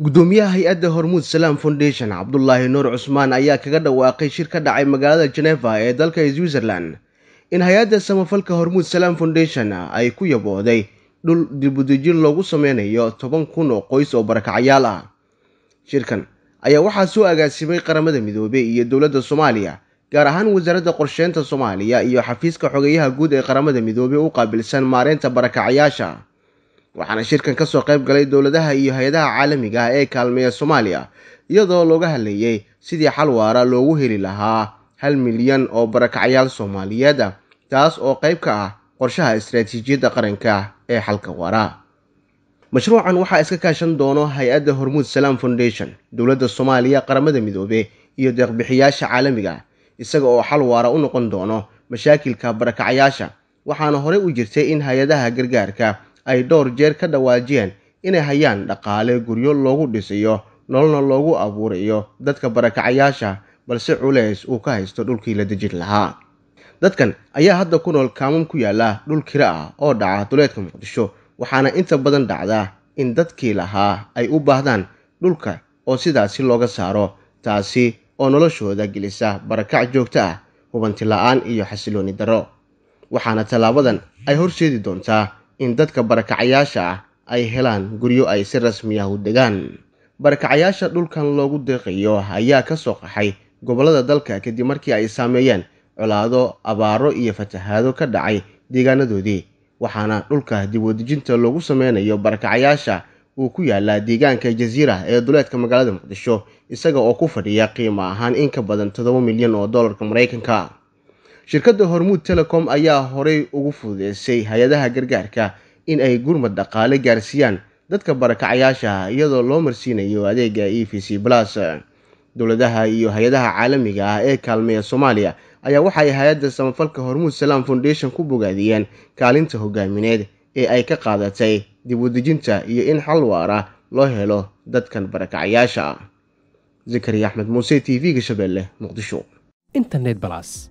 gudoomiyaha hay-adda hormuud salaam foundation cabdulaahi nuur cusmaan ayaa kaga dhawaaqay shir ka dhacay magaalada geneva ee dalka switzerland in hay-adda samafalka hormuud salaam foundation ay ku yabooday dhul dibudejin loogu sameynayo toban kun oo qoys oo barakacyaal ah shirkan ayaa waxaa soo agaasimay qaramada midoobey iyo dowladda soomaaliya gaar ahaan wasaaradda qorsheynta soomaaliya iyo xafiiska xogeeyaha guud ee qaramada midoobey u qaabilsan maareynta barakacyaasha waxaana shirkan ka soo qayb galay dowladaha iyo hay-adaha caalamiga ah ee kaalmeeya soomaaliya iyadoo looga hadlayay sidii xal waara loogu heli lahaa hal milyan oo barakacyaal soomaaliyeed ah taas oo qayb ka ah qorshaha istaraatiijiyadda qaranka ee xalka waara mashruucan waxaa iska kaashan doono hay-adda hormuud salaam foundation dowladda soomaaliya qaramada midoobe iyo deeqbixiyaasha caalamiga ah, isaga oo xal waara u noqon doono mashaakilka barakacyaasha waxaana horey u jirtay in hay-adaha gargaarka ay dhowr jeer ka dhawaajiyeen inay hayaan dhaqaale guryo loogu dhisiyo nololna loogu abuurayo dadka barakacayaasha balse culays uu ka haysto dhulkii la dejin lahaa dadkan ayaa hadda ku nool kaamum ku yaalla dhul kira ah oo dhaca duleedka muqdisho waxaana inta badan dhacdaa in dadkii lahaa ay u baahdaan dhulka oo sidaasi looga saaro taasi oo noloshooda gelisa barakac joogto ah hubanti la-aan iyo xasilooni darro waxaana tallaabadan ay horseedi doontaa in dadka barakacyaasha ah ay helaan guryo ay si rasmi ah u degaan barakacyaasha dhulkan loogu deeqayo ayaa ka soo qaxay gobollada dalka kadib markii ay saameeyeen colaado abaaro iyo fatahaado ka dhacay deegaanadoodii waxaana dhulka dibwadejinta loogu sameynayo barakacyaasha uu ku yaalaa deegaanka jaziira ee duleedka magaalada muqdisho isaga oo ku fadhiya qiimo ahaan in ka badan toddoba milyan oo dollarka maraykanka shirkadda hormuud telecom ayaa horey ugu fududeysay hay-adaha gargaarka in ay gurmad dhaqaale gaarsiiyaan dadka barakacayaasha iyadoo loo marsiinayo adeega e v c plus dowladaha iyo hay-adaha caalamiga ah ee kaalmeeya soomaaliya ayaa waxaay hay-adda samafalka hormuud salaam foundation ku bogaadiyeen kaalinta hogaamineed ee ay ka qaadatay dib udejinta iyo in xal waara loo helo dadkan barakacayaasha zakariya axmed muuse t v-ga shabeelle muqdisho internet balas